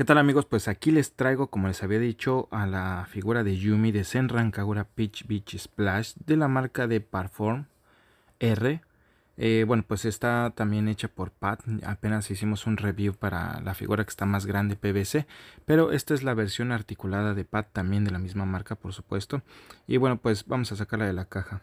¿Qué tal amigos? Pues aquí les traigo, como les había dicho, a la figura de Yumi de Senran Kagura Peach Beach Splash de la marca de Parform R. Eh, bueno, pues está también hecha por Pat. Apenas hicimos un review para la figura que está más grande PVC. Pero esta es la versión articulada de Pat, también de la misma marca, por supuesto. Y bueno, pues vamos a sacarla de la caja.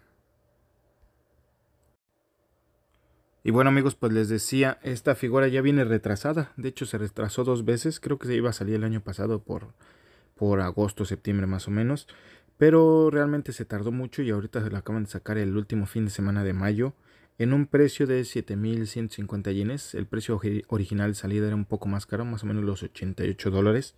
Y bueno amigos, pues les decía, esta figura ya viene retrasada, de hecho se retrasó dos veces, creo que se iba a salir el año pasado por, por agosto, septiembre más o menos, pero realmente se tardó mucho y ahorita se la acaban de sacar el último fin de semana de mayo en un precio de 7.150 yenes, el precio original de salida era un poco más caro, más o menos los 88 dólares.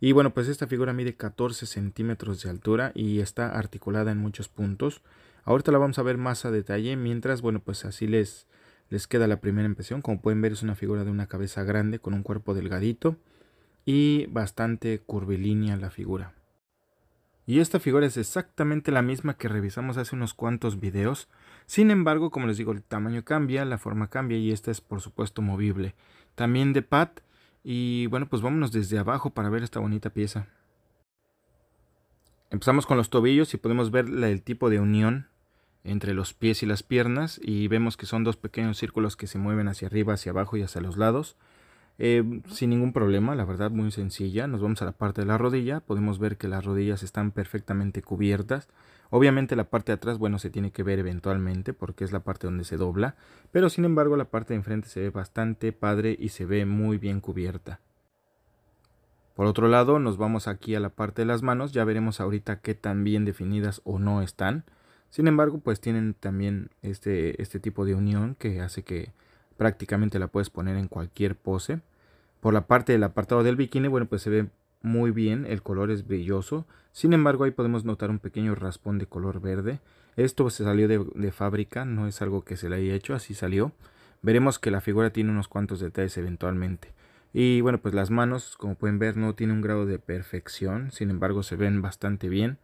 Y bueno, pues esta figura mide 14 centímetros de altura y está articulada en muchos puntos. Ahorita la vamos a ver más a detalle, mientras, bueno, pues así les, les queda la primera impresión. Como pueden ver es una figura de una cabeza grande con un cuerpo delgadito y bastante curvilínea la figura. Y esta figura es exactamente la misma que revisamos hace unos cuantos videos. Sin embargo, como les digo, el tamaño cambia, la forma cambia y esta es por supuesto movible. También de Pat. Y bueno, pues vámonos desde abajo para ver esta bonita pieza. Empezamos con los tobillos y podemos ver el tipo de unión entre los pies y las piernas y vemos que son dos pequeños círculos que se mueven hacia arriba, hacia abajo y hacia los lados. Eh, sin ningún problema, la verdad muy sencilla. Nos vamos a la parte de la rodilla, podemos ver que las rodillas están perfectamente cubiertas. Obviamente la parte de atrás, bueno, se tiene que ver eventualmente porque es la parte donde se dobla, pero sin embargo la parte de enfrente se ve bastante padre y se ve muy bien cubierta. Por otro lado, nos vamos aquí a la parte de las manos, ya veremos ahorita qué tan bien definidas o no están. Sin embargo, pues tienen también este, este tipo de unión que hace que prácticamente la puedes poner en cualquier pose. Por la parte del apartado del bikini, bueno, pues se ve muy bien, el color es brilloso. Sin embargo, ahí podemos notar un pequeño raspón de color verde. Esto se salió de, fábrica, no es algo que se le haya hecho, así salió. Veremos que la figura tiene unos cuantos detalles eventualmente. Y bueno, pues las manos, como pueden ver, no tiene un grado de perfección, sin embargo se ven bastante bien.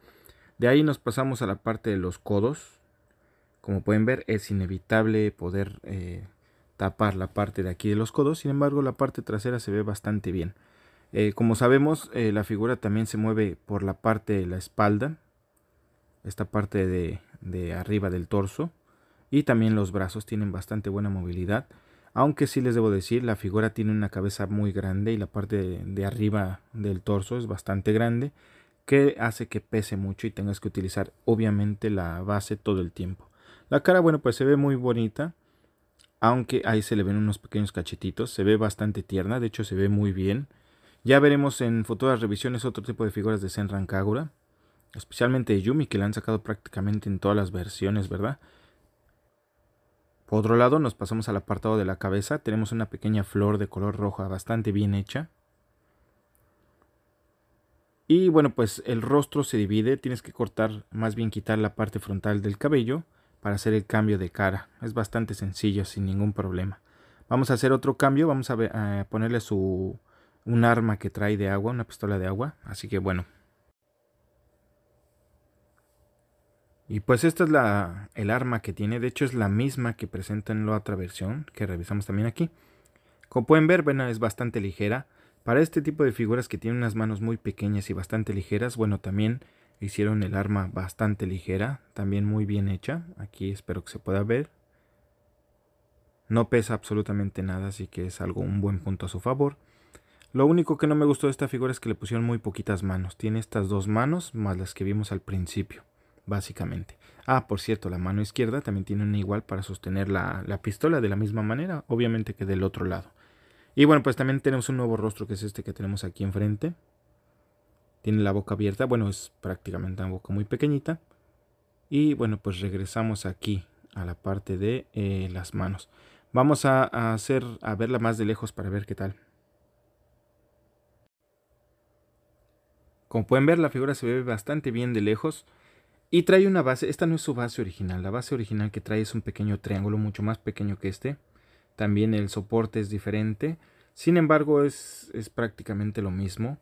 De ahí nos pasamos a la parte de los codos. Como pueden ver es inevitable poder eh, tapar la parte de aquí de los codos, sin embargo la parte trasera se ve bastante bien. Eh, como sabemos eh, la figura también se mueve por la parte de la espalda, esta parte de, arriba del torso y también los brazos tienen bastante buena movilidad. Aunque sí les debo decir, la figura tiene una cabeza muy grande y la parte de, arriba del torso es bastante grande que hace que pese mucho y tengas que utilizar obviamente la base todo el tiempo. La cara, bueno, pues se ve muy bonita, aunque ahí se le ven unos pequeños cachetitos, se ve bastante tierna, de hecho se ve muy bien. Ya veremos en futuras revisiones otro tipo de figuras de Senran Kagura, especialmente de Yumi, que la han sacado prácticamente en todas las versiones, ¿verdad? Por otro lado, nos pasamos al apartado de la cabeza, tenemos una pequeña flor de color roja bastante bien hecha. Y bueno, pues el rostro se divide, tienes que cortar, más bien quitar la parte frontal del cabello para hacer el cambio de cara. Es bastante sencillo, sin ningún problema. Vamos a hacer otro cambio, vamos a, ponerle su un arma que trae de agua, una pistola de agua, así que bueno. Y pues esta es la el arma que tiene, de hecho es la misma que presenta en la otra versión que revisamos también aquí. Como pueden ver, bueno, es bastante ligera. Para este tipo de figuras que tienen unas manos muy pequeñas y bastante ligeras, bueno, también hicieron el arma bastante ligera, también muy bien hecha. Aquí espero que se pueda ver. No pesa absolutamente nada, así que es algo un buen punto a su favor. Lo único que no me gustó de esta figura es que le pusieron muy poquitas manos. Tiene estas dos manos más las que vimos al principio, básicamente. Ah, por cierto, la mano izquierda también tiene una igual para sostener la pistola de la misma manera, obviamente que del otro lado. Y bueno, pues también tenemos un nuevo rostro que es este que tenemos aquí enfrente. Tiene la boca abierta, bueno, es prácticamente una boca muy pequeñita. Y bueno, pues regresamos aquí a la parte de eh, las manos. Vamos a, hacer, a verla más de lejos para ver qué tal. Como pueden ver, la figura se ve bastante bien de lejos. Y trae una base, esta no es su base original, la base original que trae es un pequeño triángulo mucho más pequeño que este. También el soporte es diferente. Sin embargo, es, prácticamente lo mismo.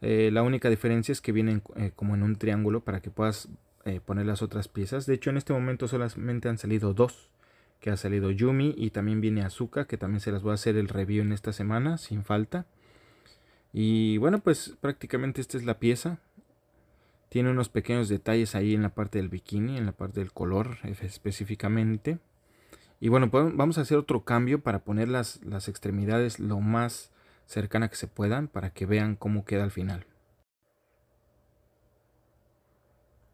Eh, la única diferencia es que vienen eh, como en un triángulo para que puedas eh, poner las otras piezas. De hecho, en este momento solamente han salido dos. Que ha salido Yumi y también viene Azuka, que también se las voy a hacer el review en esta semana, sin falta. Y bueno, pues prácticamente esta es la pieza. Tiene unos pequeños detalles ahí en la parte del bikini, en la parte del color específicamente. Y bueno, vamos a hacer otro cambio para poner las, extremidades lo más cercana que se puedan para que vean cómo queda al final.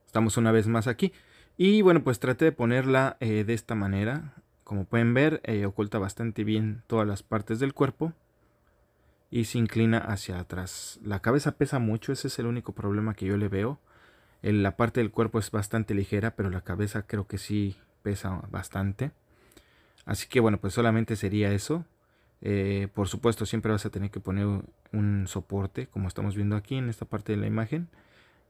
Estamos una vez más aquí. Y bueno, pues traté de ponerla eh, de esta manera. Como pueden ver, eh, oculta bastante bien todas las partes del cuerpo. Y se inclina hacia atrás. La cabeza pesa mucho, ese es el único problema que yo le veo. En la parte del cuerpo es bastante ligera, pero la cabeza creo que sí pesa bastante. Así que bueno, pues solamente sería eso. Eh, por supuesto, siempre vas a tener que poner un soporte, como estamos viendo aquí en esta parte de la imagen.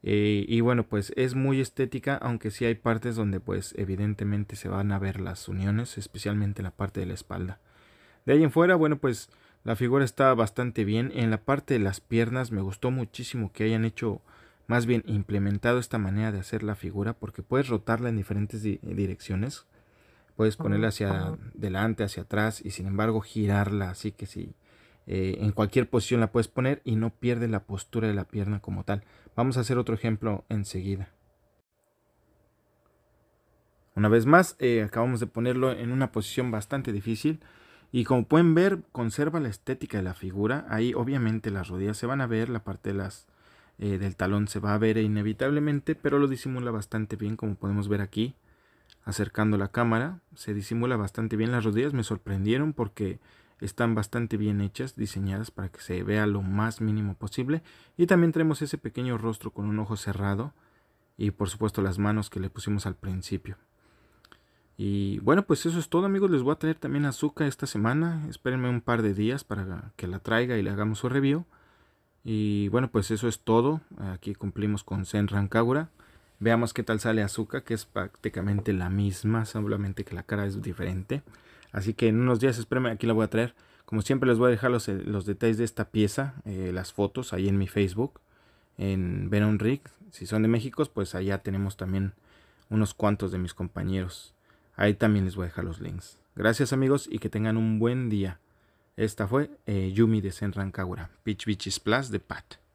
Eh, y bueno, pues es muy estética, aunque sí hay partes donde pues evidentemente se van a ver las uniones, especialmente la parte de la espalda. De ahí en fuera, bueno, pues la figura está bastante bien. En la parte de las piernas me gustó muchísimo que hayan hecho, más bien implementado esta manera de hacer la figura, porque puedes rotarla en diferentes direcciones puedes ponerla hacia delante, hacia atrás y sin embargo girarla, así que sí. Eh, en cualquier posición la puedes poner y no pierde la postura de la pierna como tal. Vamos a hacer otro ejemplo enseguida. Una vez más, eh, acabamos de ponerlo en una posición bastante difícil. Y como pueden ver, conserva la estética de la figura. Ahí obviamente las rodillas se van a ver, la parte las, eh, del talón se va a ver inevitablemente, pero lo disimula bastante bien como podemos ver aquí acercando la cámara, se disimula bastante bien. Las rodillas me sorprendieron porque están bastante bien hechas, diseñadas para que se vea lo más mínimo posible. Y también tenemos ese pequeño rostro con un ojo cerrado y por supuesto las manos que le pusimos al principio. Y bueno, pues eso es todo amigos, les voy a traer también azúcar esta semana, espérenme un par de días para que la traiga y le hagamos su review. Y bueno, pues eso es todo, aquí cumplimos con Zen Rancagura. Veamos qué tal sale Azúcar, que es prácticamente la misma, solamente que la cara es diferente. Así que en unos días, espérenme, aquí la voy a traer. Como siempre les voy a dejar los, eh, detalles de esta pieza, eh, las fotos, ahí en mi Facebook, en Venom Rig. Si son de México, pues allá tenemos también unos cuantos de mis compañeros. Ahí también les voy a dejar los links. Gracias amigos y que tengan un buen día. Esta fue eh, Yumi de Senran Kagura, Pitch Beaches Plus de Pat.